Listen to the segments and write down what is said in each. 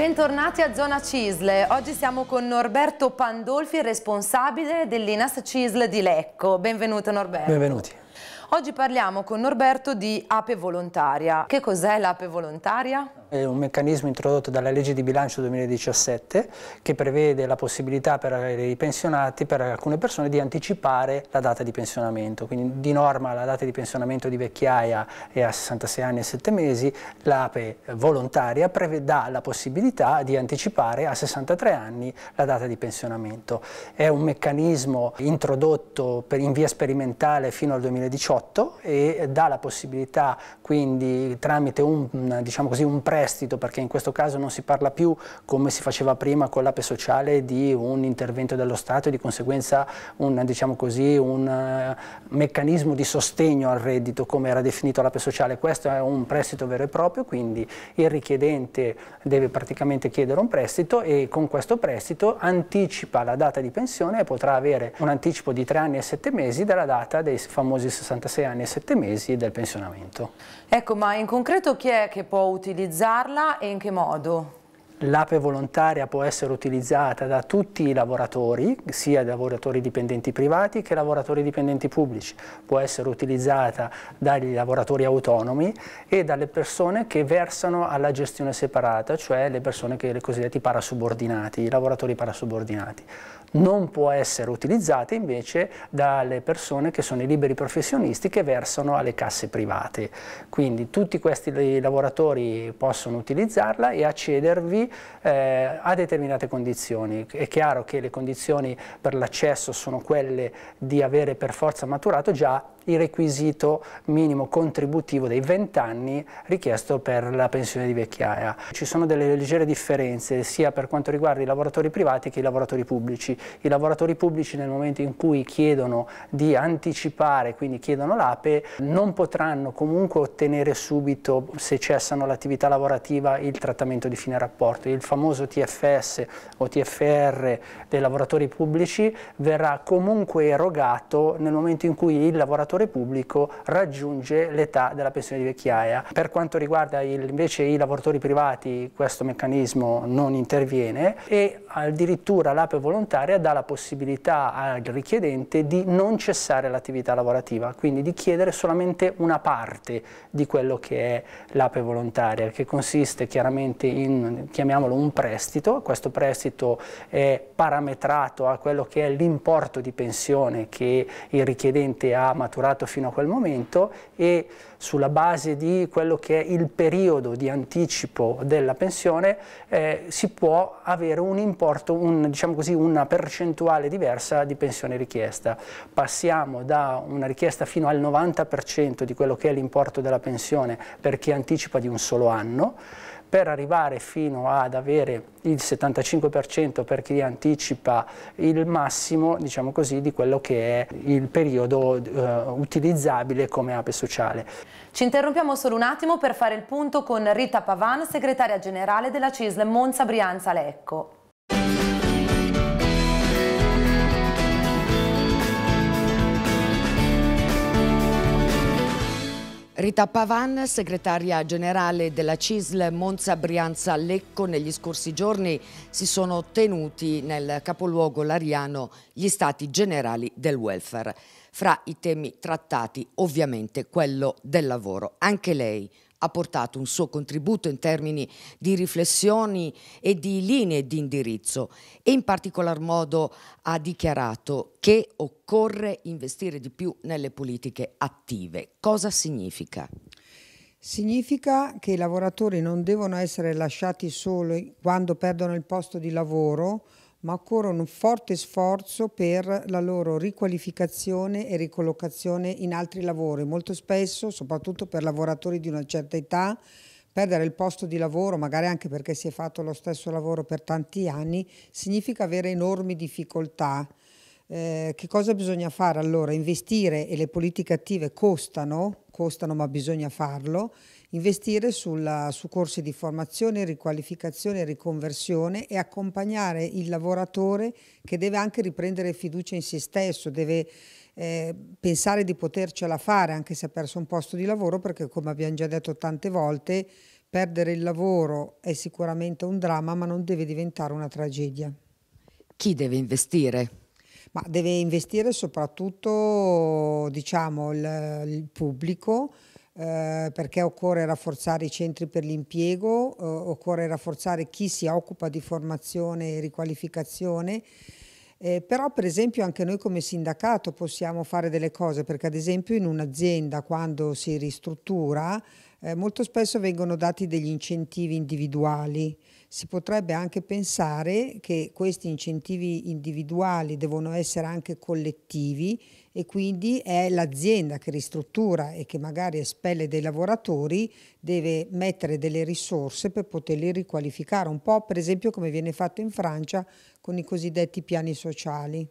Bentornati a Zona Cisle. Oggi siamo con Norberto Pandolfi, responsabile dell'INAS Cisle di Lecco. Benvenuto Norberto. Benvenuti. Oggi parliamo con Norberto di ape volontaria. Che cos'è l'ape volontaria? È un meccanismo introdotto dalla legge di bilancio 2017 che prevede la possibilità per i pensionati, per alcune persone, di anticipare la data di pensionamento. Quindi di norma la data di pensionamento di vecchiaia è a 66 anni e 7 mesi, l'ape volontaria dà la possibilità di anticipare a 63 anni la data di pensionamento. È un meccanismo introdotto in via sperimentale fino al 2017 2018 e dà la possibilità quindi tramite un, diciamo così, un prestito, perché in questo caso non si parla più come si faceva prima con l'APE sociale di un intervento dello Stato e di conseguenza un, diciamo così, un eh, meccanismo di sostegno al reddito come era definito l'APE sociale, questo è un prestito vero e proprio, quindi il richiedente deve praticamente chiedere un prestito e con questo prestito anticipa la data di pensione e potrà avere un anticipo di 3 anni e 7 mesi dalla data dei famosi 66 anni e 7 mesi del pensionamento. Ecco, ma in concreto chi è che può utilizzarla e in che modo? L'APE volontaria può essere utilizzata da tutti i lavoratori, sia lavoratori dipendenti privati che lavoratori dipendenti pubblici, può essere utilizzata dagli lavoratori autonomi e dalle persone che versano alla gestione separata, cioè le persone che i cosiddetti parasubordinati, i lavoratori parasubordinati non può essere utilizzata invece dalle persone che sono i liberi professionisti che versano alle casse private. Quindi tutti questi lavoratori possono utilizzarla e accedervi eh, a determinate condizioni. È chiaro che le condizioni per l'accesso sono quelle di avere per forza maturato già il requisito minimo contributivo dei 20 anni richiesto per la pensione di vecchiaia. Ci sono delle leggere differenze sia per quanto riguarda i lavoratori privati che i lavoratori pubblici. I lavoratori pubblici nel momento in cui chiedono di anticipare, quindi chiedono l'APE, non potranno comunque ottenere subito, se cessano l'attività lavorativa, il trattamento di fine rapporto. Il famoso TFS o TFR dei lavoratori pubblici verrà comunque erogato nel momento in cui il lavoratore lavoratore pubblico raggiunge l'età della pensione di vecchiaia. Per quanto riguarda il, invece i lavoratori privati questo meccanismo non interviene e addirittura l'APE volontaria dà la possibilità al richiedente di non cessare l'attività lavorativa, quindi di chiedere solamente una parte di quello che è l'APE volontaria, che consiste chiaramente in, chiamiamolo un prestito, questo prestito è parametrato a quello che è l'importo di pensione che il richiedente ha maturato fatturato fino a quel momento e sulla base di quello che è il periodo di anticipo della pensione eh, si può avere un importo, un, diciamo così, una percentuale diversa di pensione richiesta. Passiamo da una richiesta fino al 90% di quello che è l'importo della pensione per chi anticipa di un solo anno, per arrivare fino ad avere il 75% per chi anticipa il massimo diciamo così, di quello che è il periodo eh, utilizzabile come ape sociale. Ci interrompiamo solo un attimo per fare il punto con Rita Pavan, segretaria generale della CISL Monza Brianza Lecco. Rita Pavan, segretaria generale della CISL Monza Brianza Lecco, negli scorsi giorni si sono tenuti nel capoluogo lariano gli stati generali del welfare. Fra i temi trattati ovviamente quello del lavoro. Anche lei ha portato un suo contributo in termini di riflessioni e di linee di indirizzo e in particolar modo ha dichiarato che occorre investire di più nelle politiche attive. Cosa significa? Significa che i lavoratori non devono essere lasciati soli quando perdono il posto di lavoro ma occorre un forte sforzo per la loro riqualificazione e ricollocazione in altri lavori. Molto spesso, soprattutto per lavoratori di una certa età, perdere il posto di lavoro, magari anche perché si è fatto lo stesso lavoro per tanti anni, significa avere enormi difficoltà. Eh, che cosa bisogna fare allora? Investire e le politiche attive costano, costano ma bisogna farlo investire sulla, su corsi di formazione, riqualificazione, riconversione e accompagnare il lavoratore che deve anche riprendere fiducia in se stesso, deve eh, pensare di potercela fare anche se ha perso un posto di lavoro perché come abbiamo già detto tante volte perdere il lavoro è sicuramente un dramma ma non deve diventare una tragedia. Chi deve investire? Ma deve investire soprattutto diciamo, il, il pubblico, eh, perché occorre rafforzare i centri per l'impiego, eh, occorre rafforzare chi si occupa di formazione e riqualificazione, eh, però per esempio anche noi come sindacato possiamo fare delle cose, perché ad esempio in un'azienda quando si ristruttura eh, molto spesso vengono dati degli incentivi individuali, si potrebbe anche pensare che questi incentivi individuali devono essere anche collettivi e quindi è l'azienda che ristruttura e che magari espelle dei lavoratori deve mettere delle risorse per poterli riqualificare, un po' per esempio come viene fatto in Francia con i cosiddetti piani sociali.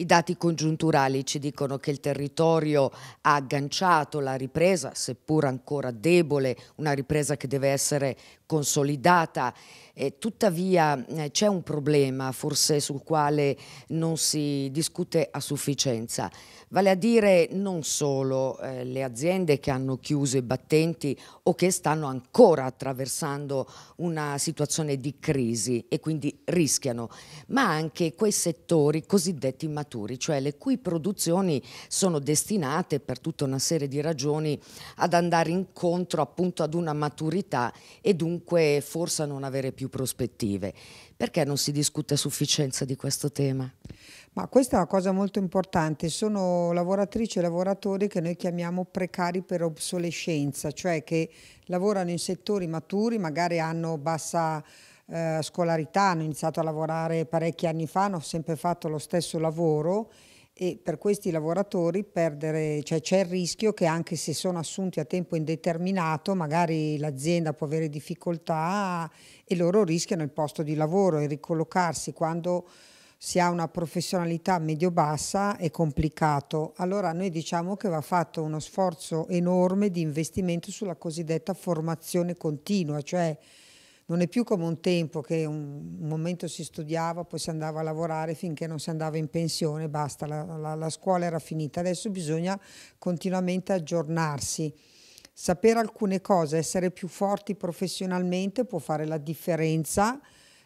I dati congiunturali ci dicono che il territorio ha agganciato la ripresa, seppur ancora debole, una ripresa che deve essere consolidata. Eh, tuttavia eh, c'è un problema forse sul quale non si discute a sufficienza, vale a dire non solo eh, le aziende che hanno chiuso i battenti o che stanno ancora attraversando una situazione di crisi e quindi rischiano, ma anche quei settori cosiddetti maturi immaturi, cioè le cui produzioni sono destinate per tutta una serie di ragioni ad andare incontro appunto ad una maturità e dunque forse a non avere più prospettive. Perché non si discute a sufficienza di questo tema? Ma questa è una cosa molto importante, sono lavoratrici e lavoratori che noi chiamiamo precari per obsolescenza, cioè che lavorano in settori maturi, magari hanno bassa eh, scolarità, hanno iniziato a lavorare parecchi anni fa, hanno sempre fatto lo stesso lavoro e per questi lavoratori perdere, cioè c'è il rischio che anche se sono assunti a tempo indeterminato, magari l'azienda può avere difficoltà e loro rischiano il posto di lavoro e ricollocarsi quando si ha una professionalità medio-bassa è complicato. Allora noi diciamo che va fatto uno sforzo enorme di investimento sulla cosiddetta formazione continua, cioè non è più come un tempo che un, un, momento si studiava, poi si andava a lavorare finché non si andava in pensione, basta, la, la, la scuola era finita. Adesso bisogna continuamente aggiornarsi. Sapere alcune cose, essere più forti professionalmente può fare la differenza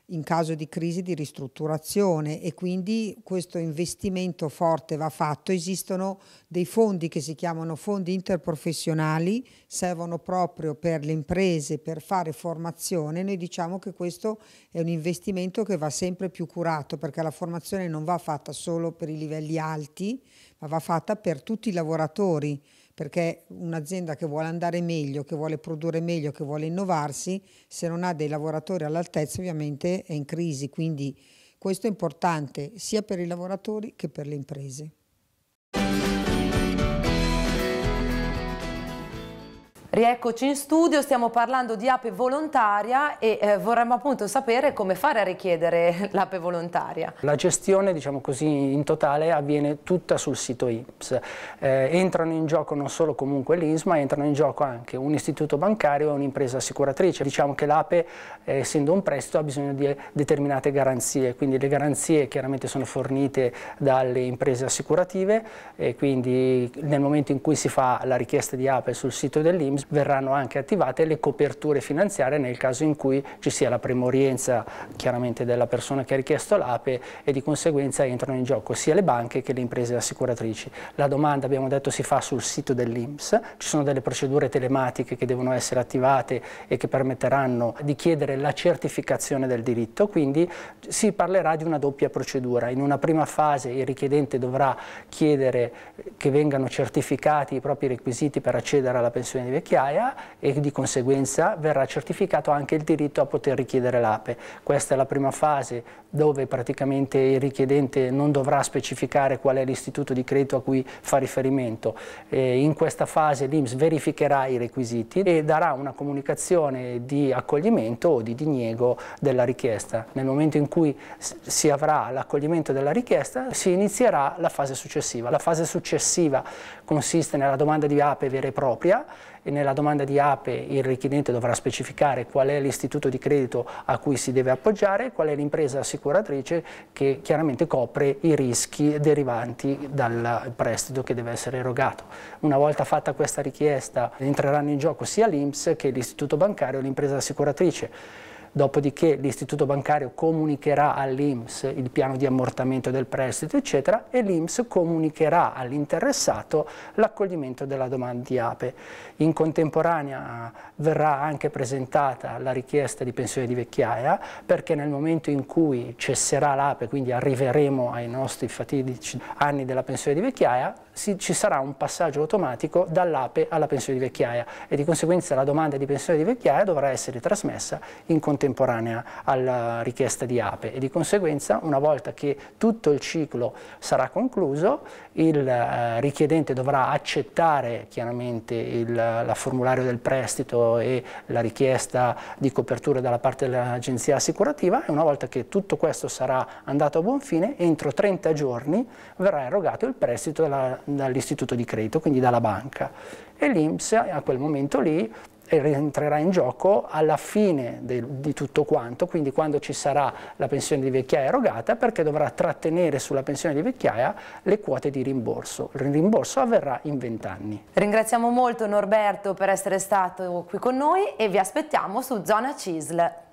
in caso di crisi di ristrutturazione e quindi questo investimento forte va fatto. Esistono dei fondi che si chiamano fondi interprofessionali, servono proprio per le imprese, per fare formazione. Noi diciamo che questo è un investimento che va sempre più curato perché la formazione non va fatta solo per i livelli alti, va fatta per tutti i lavoratori, perché un'azienda che vuole andare meglio, che vuole produrre meglio, che vuole innovarsi, se non ha dei lavoratori all'altezza ovviamente è in crisi, quindi questo è importante sia per i lavoratori che per le imprese. Rieccoci in studio, stiamo parlando di ape volontaria e eh, vorremmo appunto sapere come fare a richiedere l'ape volontaria. La gestione, diciamo così, in totale avviene tutta sul sito IPS. Eh, entrano in gioco non solo comunque l'ISMA, entrano in gioco anche un istituto bancario e un'impresa assicuratrice. Diciamo che l'ape, eh, essendo un prestito, ha bisogno di determinate garanzie, quindi le garanzie chiaramente sono fornite dalle imprese assicurative e quindi nel momento in cui si fa la richiesta di ape sul sito dell'IMS verranno anche attivate le coperture finanziarie nel caso in cui ci sia la premorienza chiaramente della persona che ha richiesto l'APE e di conseguenza entrano in gioco sia le banche che le imprese assicuratrici. La domanda abbiamo detto si fa sul sito dell'Inps, ci sono delle procedure telematiche che devono essere attivate e che permetteranno di chiedere la certificazione del diritto, quindi si parlerà di una doppia procedura. In una prima fase il richiedente dovrà chiedere che vengano certificati i propri requisiti per accedere alla pensione di vecchiaia vecchiaia e di conseguenza verrà certificato anche il diritto a poter richiedere l'APE. Questa è la prima fase dove praticamente il richiedente non dovrà specificare qual è l'istituto di credito a cui fa riferimento. Eh, in questa fase l'IMS verificherà i requisiti e darà una comunicazione di accoglimento o di diniego della richiesta. Nel momento in cui si avrà l'accoglimento della richiesta si inizierà la fase successiva. La fase successiva consiste nella domanda di APE vera e propria e nella domanda di APE il richiedente dovrà specificare qual è l'istituto di credito a cui si deve appoggiare e qual è l'impresa assicuratrice che chiaramente copre i rischi derivanti dal prestito che deve essere erogato. Una volta fatta questa richiesta entreranno in gioco sia l'INPS che l'istituto bancario e l'impresa assicuratrice dopodiché l'istituto bancario comunicherà all'IMS il piano di ammortamento del prestito, eccetera, e l'IMS comunicherà all'interessato l'accoglimento della domanda di APE. In contemporanea verrà anche presentata la richiesta di pensione di vecchiaia, perché nel momento in cui cesserà l'APE, quindi arriveremo ai nostri fatidici anni della pensione di vecchiaia, si, ci sarà un passaggio automatico dall'APE alla pensione di vecchiaia e di conseguenza la domanda di pensione di vecchiaia dovrà essere trasmessa in contemporanea alla richiesta di APE e di conseguenza una volta che tutto il ciclo sarà concluso il eh, richiedente dovrà accettare chiaramente il la formulario del prestito e la richiesta di copertura dalla parte dell'agenzia assicurativa e una volta che tutto questo sarà andato a buon fine entro 30 giorni verrà erogato il prestito dalla dall'istituto di credito, quindi dalla banca. E l'INPS a quel momento lì entrerà in gioco alla fine de, di tutto quanto, quindi quando ci sarà la pensione di vecchiaia erogata, perché dovrà trattenere sulla pensione di vecchiaia le quote di rimborso. Il rimborso avverrà in 20 anni. Ringraziamo molto Norberto per essere stato qui con noi e vi aspettiamo su Zona CISL.